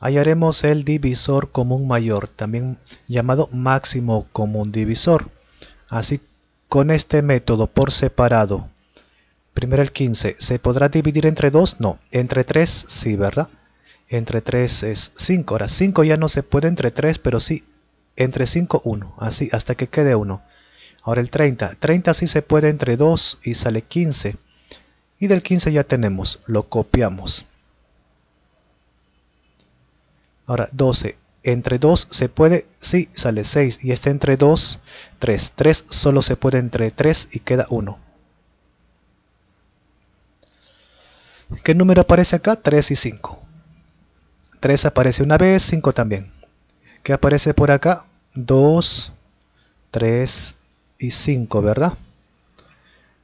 haremos el divisor común mayor, también llamado máximo común divisor. Así, con este método por separado, primero el 15, ¿se podrá dividir entre 2? No, entre 3 sí, ¿verdad? Entre 3 es 5, ahora 5 ya no se puede entre 3, pero sí entre 5, 1, así hasta que quede 1. Ahora el 30, 30 sí se puede entre 2 y sale 15. Y del 15 ya tenemos, lo copiamos. Ahora 12. Entre 2 se puede, sí, sale 6. Y este entre 2, 3. 3 solo se puede entre 3 y queda 1. ¿Qué número aparece acá? 3 y 5. 3 aparece una vez, 5 también. ¿Qué aparece por acá? 2, 3 y 5, ¿verdad?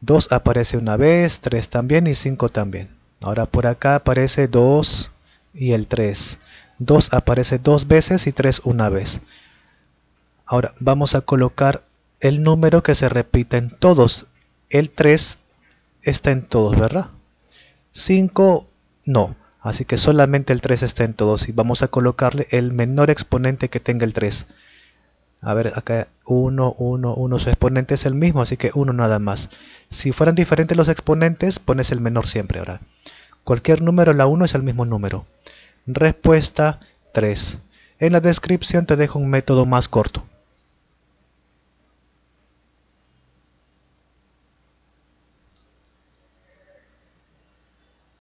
2 aparece una vez, 3 también y 5 también. Ahora por acá aparece 2 y el 3. 2 aparece dos veces y 3 una vez. Ahora vamos a colocar el número que se repite en todos. El 3 está en todos, ¿verdad? 5 no, así que solamente el 3 está en todos y vamos a colocarle el menor exponente que tenga el 3. A ver, acá 1, 1, 1, su exponente es el mismo, así que 1 nada más. Si fueran diferentes los exponentes, pones el menor siempre ahora. Cualquier número, la 1 es el mismo número. Respuesta 3. En la descripción te dejo un método más corto.